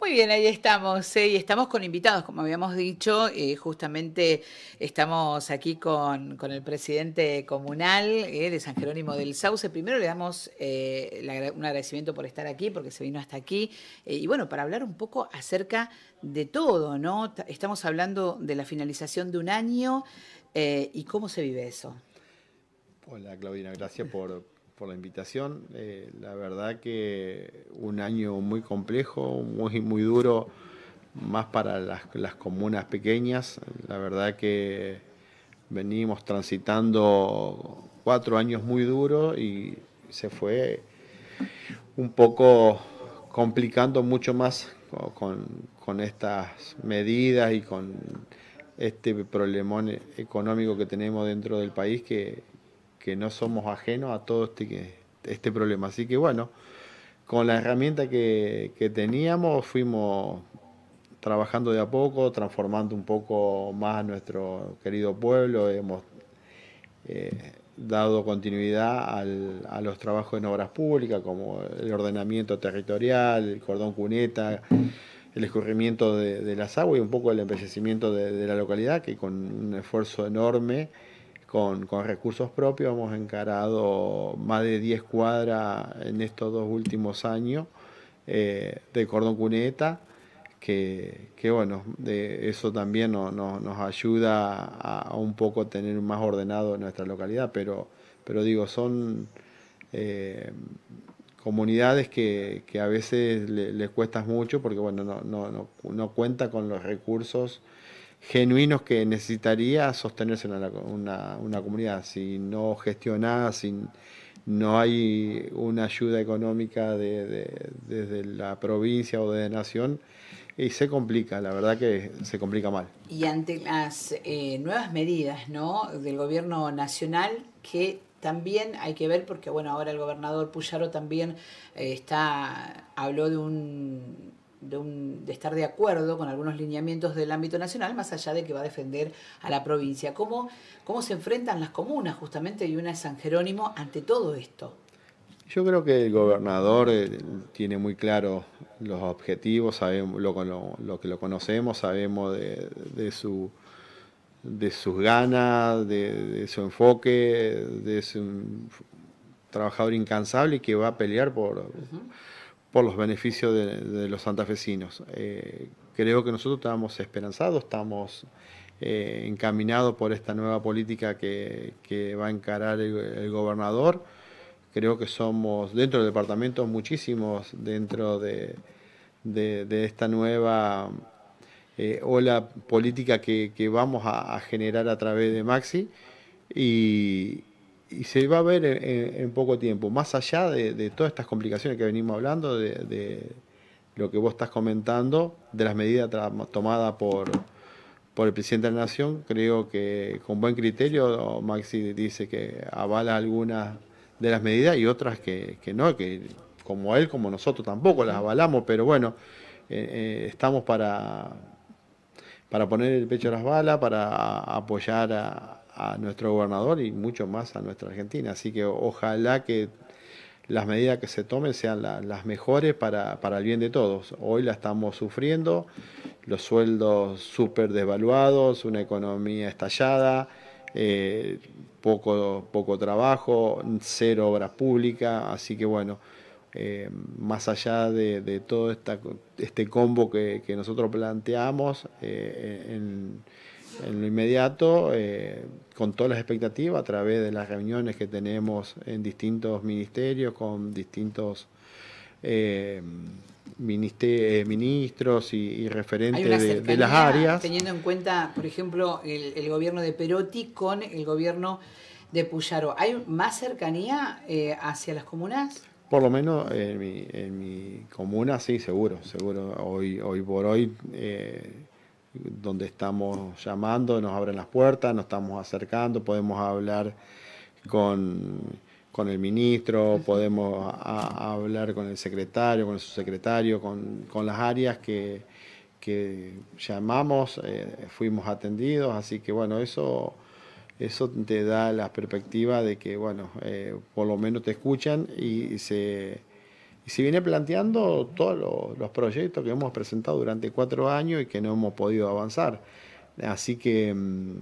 Muy bien, ahí estamos. ¿eh? y estamos con invitados, como habíamos dicho. Eh, justamente estamos aquí con, el presidente comunal eh, de San Jerónimo del Sauce. Primero le damos un agradecimiento por estar aquí, porque se vino hasta aquí. y bueno, para hablar un poco acerca de todo, ¿no? Estamos hablando de la finalización de un año y cómo se vive eso. Hola Claudina, gracias por, por la invitación. Eh, la verdad que un año muy complejo, muy, muy duro, más para las, comunas pequeñas. La verdad que venimos transitando cuatro años muy duros y se fue un poco complicando mucho más con, con, estas medidas y con este problemón económico que tenemos dentro del país que, que no somos ajenos a todo este, este problema. Así que bueno, con la herramienta que, teníamos fuimos trabajando de a poco, transformando un poco más nuestro querido pueblo, hemos eh, dado continuidad a los trabajos en obras públicas, como el ordenamiento territorial, el cordón cuneta, el escurrimiento de, las aguas y un poco el embellecimiento de la localidad, que con un esfuerzo enorme con, con, recursos propios hemos encarado más de 10 cuadras en estos dos últimos años eh, de cordón cuneta, que, bueno, de eso también nos ayuda a, un poco tener más ordenado nuestra localidad, pero, pero digo, son eh, comunidades que, a veces les cuesta mucho porque bueno, no, no, no cuenta con los recursos genuinos que necesitaría sostenerse una, una, una comunidad. Si no gestionada, si no hay una ayuda económica de, desde la provincia o desde nación, y se complica, la verdad que se complica mal. Y ante las eh, nuevas medidas ¿no? del gobierno nacional que también hay que ver, porque bueno, ahora el gobernador Puyaro también eh, está, habló de un de, estar de acuerdo con algunos lineamientos del ámbito nacional, más allá de que va a defender a la provincia. ¿Cómo, cómo se enfrentan las comunas justamente y una es San Jerónimo ante todo esto? Yo creo que el gobernador eh, tiene muy claro los objetivos, sabemos, lo, que lo conocemos, sabemos de, su de sus ganas, de, su enfoque, de su trabajador incansable y que va a pelear por, por los beneficios de, los santafesinos. Eh, creo que nosotros estamos esperanzados, estamos eh, encaminados por esta nueva política que, va a encarar el, gobernador. Creo que somos, dentro del departamento, muchísimos dentro de, esta nueva eh, ola política que, vamos a, a generar a través de Maxi. Y, y se va a ver en, poco tiempo, más allá de, todas estas complicaciones que venimos hablando, de, lo que vos estás comentando, de las medidas tomadas por, por el presidente de la Nación, creo que con buen criterio Maxi dice que avala algunas de las medidas y otras que, no, que como él, como nosotros tampoco las avalamos, pero bueno, eh, eh, estamos para, para poner el pecho a las balas, para apoyar a, a nuestro gobernador y mucho más a nuestra Argentina. Así que ojalá que las medidas que se tomen sean las mejores para, el bien de todos. Hoy la estamos sufriendo, los sueldos súper desvaluados, una economía estallada, eh, poco, poco trabajo, cero obra pública, así que bueno, eh, más allá de, todo este combo que, nosotros planteamos eh, en en lo inmediato, eh, con todas las expectativas, a través de las reuniones que tenemos en distintos ministerios, con distintos eh, eh, ministros y, referentes de, las áreas. Teniendo en cuenta, por ejemplo, el, gobierno de Perotti con el gobierno de Puyaro, ¿hay más cercanía hacia las comunas? Por lo menos en mi, comuna, sí, seguro, seguro. Hoy, hoy por hoy donde estamos llamando, nos abren las puertas, nos estamos acercando, podemos hablar con, el ministro, podemos hablar con el secretario, con el subsecretario, con, con las áreas que, llamamos, eh, fuimos atendidos, así que bueno, eso, eso te da la perspectiva de que, bueno, eh, por lo menos te escuchan y se y se viene planteando todos los, proyectos que hemos presentado durante cuatro años y que no hemos podido avanzar. Así que mm,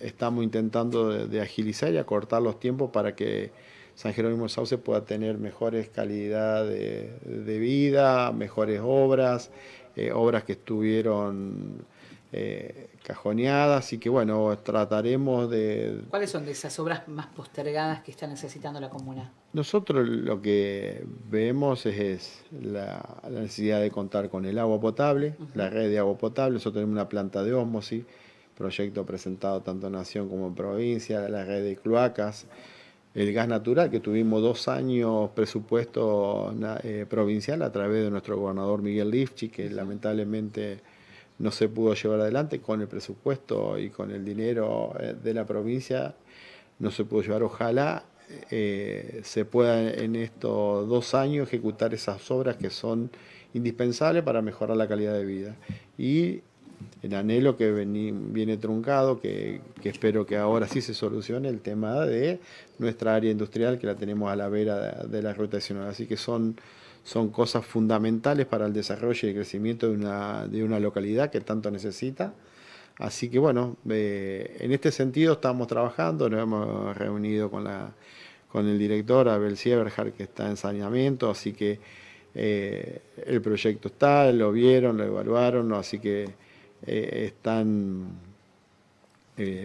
estamos intentando de, agilizar y acortar los tiempos para que San Jerónimo Sauce pueda tener mejores calidad de, vida, mejores obras, eh, obras que estuvieron eh, cajoneadas, y que bueno, trataremos de... ¿Cuáles son de esas obras más postergadas que está necesitando la comuna? Nosotros lo que vemos es, la, necesidad de contar con el agua potable, la red de agua potable, nosotros tenemos una planta de osmosis, proyecto presentado tanto en Nación como en provincia, la red de cloacas, el gas natural, que tuvimos dos años presupuesto eh, provincial a través de nuestro gobernador Miguel Lifchi, que lamentablemente no se pudo llevar adelante con el presupuesto y con el dinero eh, de la provincia, no se pudo llevar. Ojalá eh, se pueda en estos dos años ejecutar esas obras que son indispensables para mejorar la calidad de vida. Y el anhelo que viene truncado, que, espero que ahora sí se solucione el tema de nuestra área industrial que la tenemos a la vera de, de la Así que son son cosas fundamentales para el desarrollo y el crecimiento de una, localidad que tanto necesita. Así que bueno, eh, en este sentido estamos trabajando, nos hemos reunido con, la, con el director Abel Sieberhard que está en saneamiento, así que eh, el proyecto está, lo vieron, lo evaluaron, así que eh, están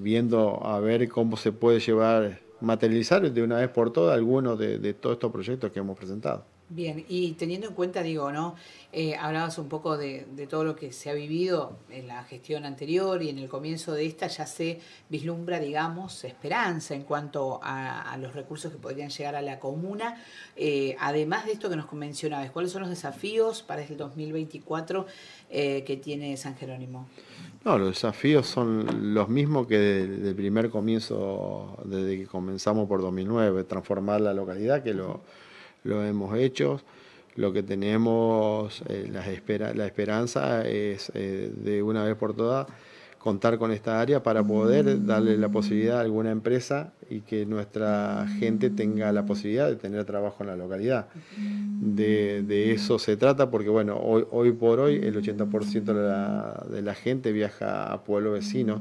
viendo a ver cómo se puede llevar, materializar de una vez por todas algunos de todos estos proyectos que hemos presentado. Bien, y teniendo en cuenta, digo, ¿no? Eh, hablabas un poco de, todo lo que se ha vivido en la gestión anterior y en el comienzo de esta, ya se vislumbra, digamos, esperanza en cuanto a, los recursos que podrían llegar a la comuna. Eh, además de esto que nos mencionabas, ¿cuáles son los desafíos para este 2024 eh, que tiene San Jerónimo? No, los desafíos son los mismos que del primer comienzo, desde que comenzamos por 2009, transformar la localidad, que lo lo hemos hecho. Lo que tenemos, eh, la, espera, la esperanza es eh, de una vez por todas contar con esta área para poder darle la posibilidad a alguna empresa y que nuestra gente tenga la posibilidad de tener trabajo en la localidad. De, eso se trata porque, bueno, hoy, hoy por hoy el 80% de la, de la, gente viaja a pueblo vecino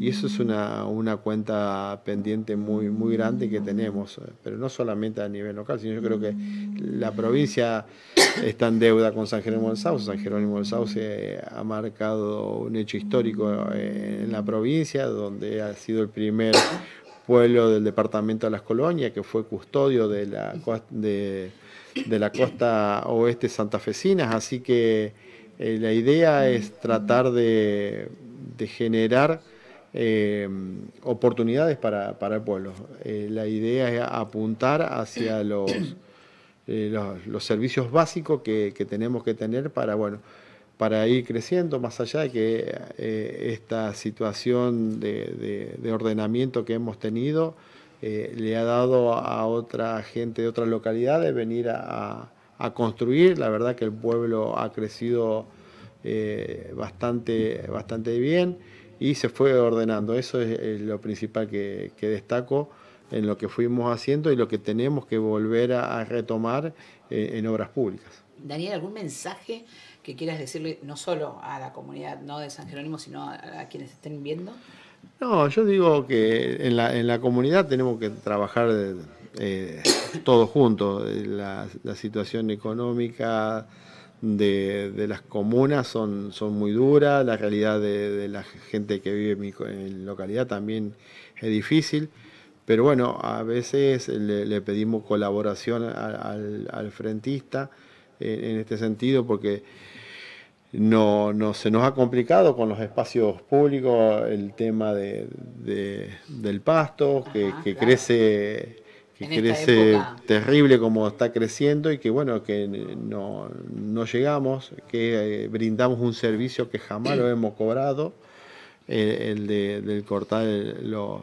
y eso es una, cuenta pendiente muy, muy grande que tenemos, eh, pero no solamente a nivel local, sino yo creo que la provincia está en deuda con San Jerónimo del San Jerónimo del se ha marcado un hecho histórico eh, en la provincia, donde ha sido el primer pueblo del departamento de las colonias, que fue custodio de la, de, la costa oeste santafesina. Así que eh, la idea es tratar de, generar eh, oportunidades para, el pueblo. Eh, la idea es apuntar hacia los, los, servicios básicos que, que tenemos que tener para, bueno, para ir creciendo más allá de que eh, esta situación de, ordenamiento que hemos tenido eh, le ha dado a otra gente de otras localidades venir a, construir. La verdad que el pueblo ha crecido eh, bastante, bastante bien y se fue ordenando. Eso es lo principal que, destaco en lo que fuimos haciendo y lo que tenemos que volver a, a retomar en obras públicas. Daniel, ¿algún mensaje que quieras decirle no solo a la comunidad no de San Jerónimo, sino a, quienes estén viendo? No, yo digo que en la, comunidad tenemos que trabajar eh, todos juntos. La, situación económica de, las comunas son, son muy duras, la realidad de, la gente que vive en mi localidad también es difícil. Pero bueno, a veces le, pedimos colaboración al, al, frentista eh, en este sentido porque no, no, se nos ha complicado con los espacios públicos el tema de, del pasto, que, crece que crece terrible como está creciendo y que bueno, que no, no llegamos, que eh, brindamos un servicio que jamás lo hemos cobrado, eh, el de, del cortar los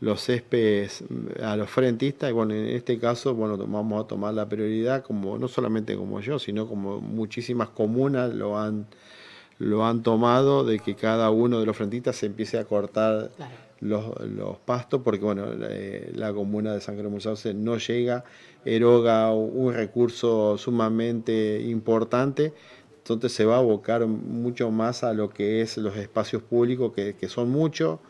los céspedes mm, a los frentistas. Y bueno, en este caso, bueno, vamos a tomar la prioridad, como no solamente como yo, sino como muchísimas comunas lo han, lo han tomado, de que cada uno de los frentistas se empiece a cortar los, pastos, porque bueno, la, eh, comuna de San Jerónimo no llega, eroga un recurso sumamente importante. Entonces se va a abocar mucho más a lo que es los espacios públicos, que, que son muchos,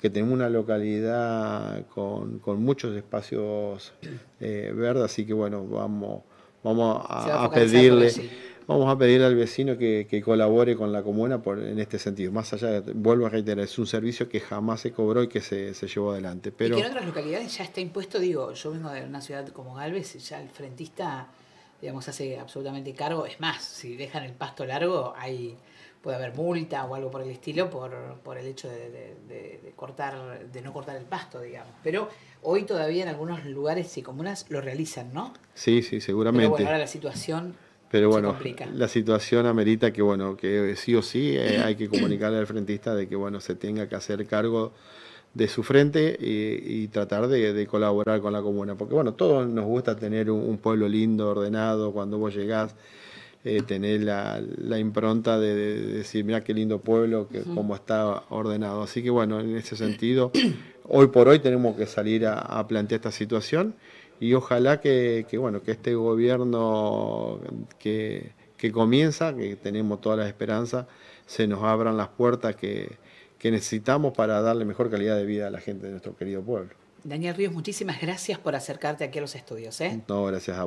que tenemos una localidad con, muchos espacios eh, verdes, así que bueno, vamos, vamos a, pedirle. Vamos a pedirle al vecino que, colabore con la comuna por, en este sentido. Más allá, vuelvo a reiterar, es un servicio que jamás se cobró y que se, se llevó adelante. Pero... en otras localidades ya está impuesto, digo, yo vengo de una ciudad como Galvez, ya el frentista, digamos, hace absolutamente cargo. Es más, si dejan el pasto largo, hay puede haber multa o algo por el estilo por, el hecho de, cortar de no cortar el pasto digamos pero hoy todavía en algunos lugares y comunas lo realizan no sí sí seguramente pero bueno, ahora la situación pero bueno, la situación amerita que bueno, que sí o sí eh, hay que comunicarle al frentista de que bueno se tenga que hacer cargo de su frente y, tratar de, colaborar con la comuna, porque bueno, todos nos gusta tener un pueblo lindo, ordenado, cuando vos llegás eh, tener la, impronta de, decir, mira qué lindo pueblo, que, cómo está ordenado. Así que bueno, en ese sentido, hoy por hoy tenemos que salir a, plantear esta situación y ojalá que, bueno, que este gobierno que, que comienza, que tenemos todas las esperanzas, se nos abran las puertas que, necesitamos para darle mejor calidad de vida a la gente de nuestro querido pueblo. Daniel Ríos, muchísimas gracias por acercarte aquí a los estudios. ¿eh? No, gracias a vos.